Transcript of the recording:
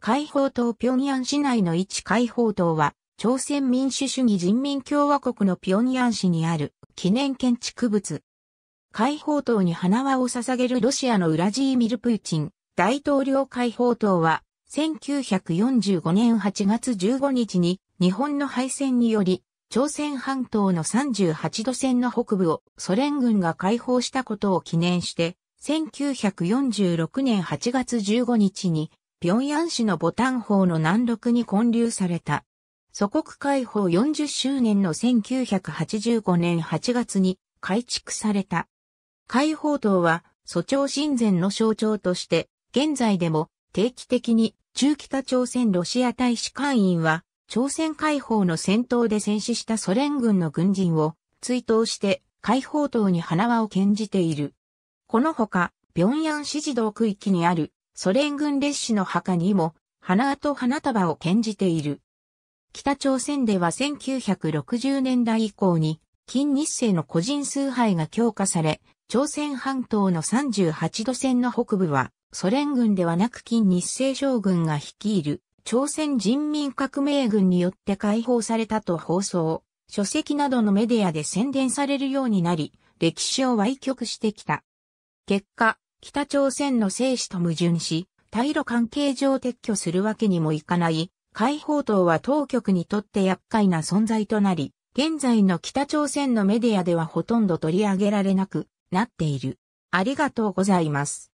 解放党平壌市内の一解放党は、朝鮮民主主義人民共和国の平壌市にある記念建築物。解放党に花輪を捧げるロシアのウラジーミル・プーチン大統領解放党は、1945年8月15日に日本の敗戦により、朝鮮半島の38度線の北部をソ連軍が解放したことを記念して、1946年8月15日に平壌市のボタン法の南麓に建立された。祖国解放40周年の1985年8月に改築された。解放塔は、祖朝親善の象徴として、現在でも定期的に中北朝鮮ロシア大使館員は、朝鮮解放の戦闘で戦死したソ連軍の軍人を追悼して解放塔に花輪を献じている。このほか、平壌市児童区域にあるソ連軍列士の墓にも花と花束を献じている。北朝鮮では1960年代以降に、金日成の個人崇拝が強化され、朝鮮半島の38度線の北部は、ソ連軍ではなく金日成将軍が率いる、朝鮮人民革命軍によって解放されたと放送、書籍などのメディアで宣伝されるようになり、歴史を歪曲してきた。結果、北朝鮮の生死と矛盾し、対露関係上撤去するわけにもいかない、解放党は当局にとって厄介な存在となり、現在の北朝鮮のメディアではほとんど取り上げられなくなっている。ありがとうございます。